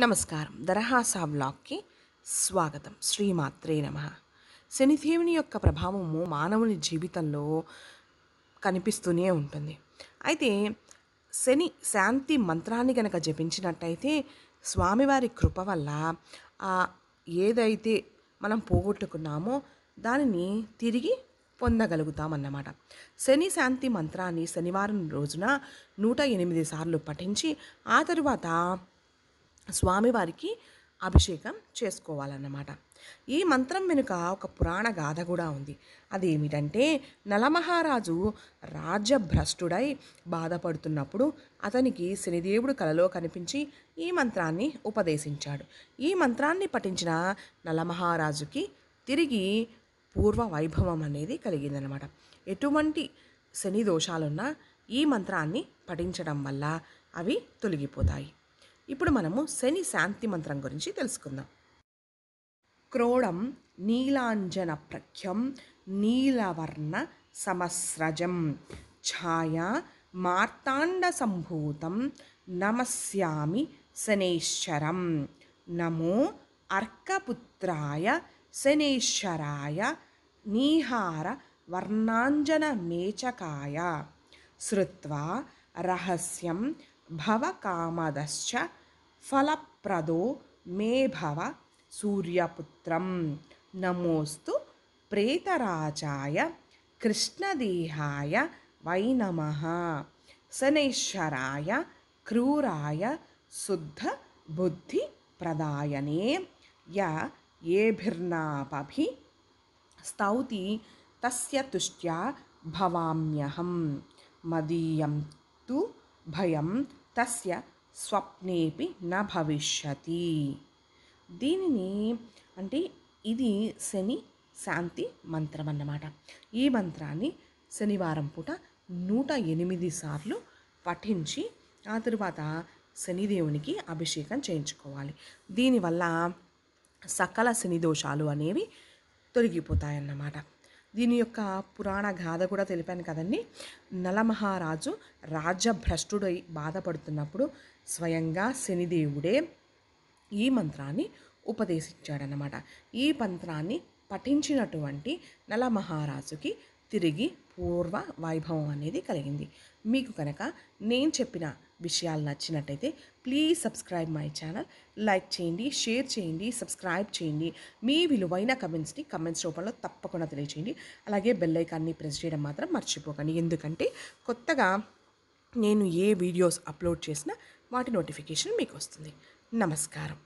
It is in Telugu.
నమస్కారం దరహాసా బ్లాగ్కి స్వాగతం శ్రీమాత్రే నమ శనిదేవుని యొక్క ప్రభావము మానవుని జీవితంలో కనిపిస్తూనే ఉంటుంది అయితే శని శాంతి మంత్రాన్ని గనక జపించినట్టయితే స్వామివారి కృప వల్ల ఏదైతే మనం పోగొట్టుకున్నామో దానిని తిరిగి పొందగలుగుతామన్నమాట శని శాంతి మంత్రాన్ని శనివారం రోజున నూట ఎనిమిది సార్లు పఠించి ఆ తరువాత స్వామివారికి అభిషేకం చేసుకోవాలన్నమాట ఈ మంత్రం వెనుక ఒక పురాణ గాథ కూడా ఉంది అదేమిటంటే నలమహారాజు రాజభ్రష్టుడై బాధపడుతున్నప్పుడు అతనికి శనిదేవుడు కలలో కనిపించి ఈ మంత్రాన్ని ఉపదేశించాడు ఈ మంత్రాన్ని పఠించిన నలమహారాజుకి తిరిగి పూర్వ వైభవం అనేది కలిగిందనమాట ఎటువంటి శని దోషాలున్నా ఈ మంత్రాన్ని పఠించడం వల్ల అవి తొలగిపోతాయి ఇప్పుడు మనము శని శాంతి మంత్రం గురించి తెలుసుకుందాం క్రోడం నీలాంజన ప్రఖ్యం నీలవర్ణ సమస్రజం ఛాయ మార్తాండ సంభూతం నమస్యామి శనేశ్వరం నమో అర్కపుత్రాయ శనేశ్వరాయ నీహార వర్ణాంజన మేచకాయ శ్రుత్వా రహస్యం भवकामदश्च फलप्रदो मे भव सूर्यपुत्रं नमोऽस्तु प्रेतराजाय कृष्णदेहाय वै नमः शनैश्वराय क्रूराय शुद्धबुद्धिप्रदायने य येभिर्नापभि स्तौति तस्य तुष्ट्या भवाम्यहं मदीयं तु भयं తస్య స్వప్నేపి నా భవిష్యతి దీనిని అంటే ఇది శని శాంతి మంత్రం అన్నమాట ఈ మంత్రాన్ని శనివారం పూట నూట ఎనిమిది సార్లు పఠించి ఆ తరువాత శనిదేవునికి అభిషేకం చేయించుకోవాలి దీనివల్ల సకల శని దోషాలు అనేవి తొలగిపోతాయన్నమాట దీని యొక్క పురాణ గాథ కూడా తెలిపాను కదండి నలమహారాజు రాజ్యభ్రష్టుడై బాధపడుతున్నప్పుడు స్వయంగా శనిదేవుడే ఈ మంత్రాన్ని ఉపదేశించాడనమాట ఈ మంత్రాన్ని పఠించినటువంటి నలమహారాజుకి తిరిగి పూర్వ వైభవం అనేది కలిగింది మీకు కనుక నేను చెప్పిన విషయాలు నచ్చినట్టయితే please subscribe my channel like చేయండి షేర్ చేయండి సబ్స్క్రైబ్ చేయండి మీ విలువైన కమెంట్స్ని కమెంట్స్ రూపంలో తప్పకుండా తెలియచేయండి అలాగే బెల్ ఐకాన్ని ప్రెస్ చేయడం మాత్రం మర్చిపోకండి ఎందుకంటే కొత్తగా నేను ఏ వీడియోస్ అప్లోడ్ చేసినా వాటి నోటిఫికేషన్ మీకు వస్తుంది నమస్కారం